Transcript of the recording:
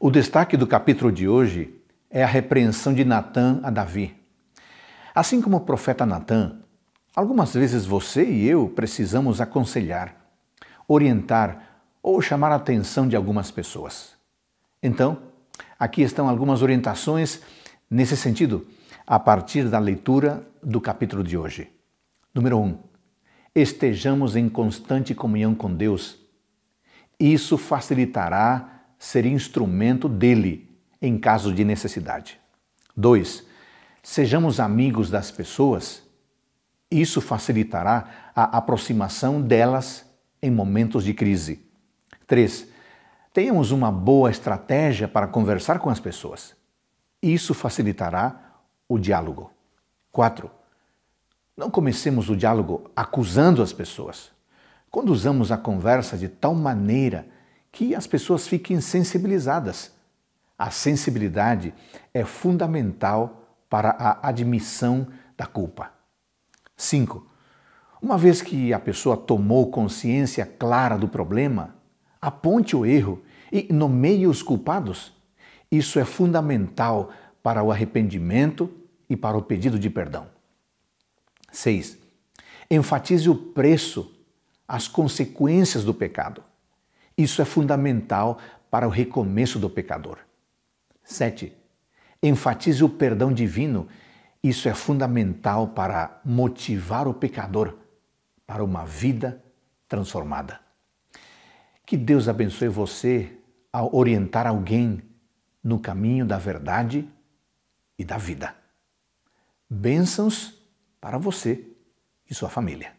O destaque do capítulo de hoje é a repreensão de Natã a Davi. Assim como o profeta Natã, algumas vezes você e eu precisamos aconselhar, orientar ou chamar a atenção de algumas pessoas. Então, aqui estão algumas orientações nesse sentido, a partir da leitura do capítulo de hoje. Número 1. Um, estejamos em constante comunhão com Deus. Isso facilitará ser instrumento dele em caso de necessidade. 2. Sejamos amigos das pessoas. Isso facilitará a aproximação delas em momentos de crise. 3. Tenhamos uma boa estratégia para conversar com as pessoas. Isso facilitará o diálogo. 4. Não comecemos o diálogo acusando as pessoas. Conduzamos a conversa de tal maneira que as pessoas fiquem sensibilizadas. A sensibilidade é fundamental para a admissão da culpa. 5. Uma vez que a pessoa tomou consciência clara do problema, aponte o erro e nomeie os culpados. Isso é fundamental para o arrependimento e para o pedido de perdão. 6. Enfatize o preço, as consequências do pecado. Isso é fundamental para o recomeço do pecador. 7. Enfatize o perdão divino. Isso é fundamental para motivar o pecador para uma vida transformada. Que Deus abençoe você ao orientar alguém no caminho da verdade e da vida. Bênçãos para você e sua família.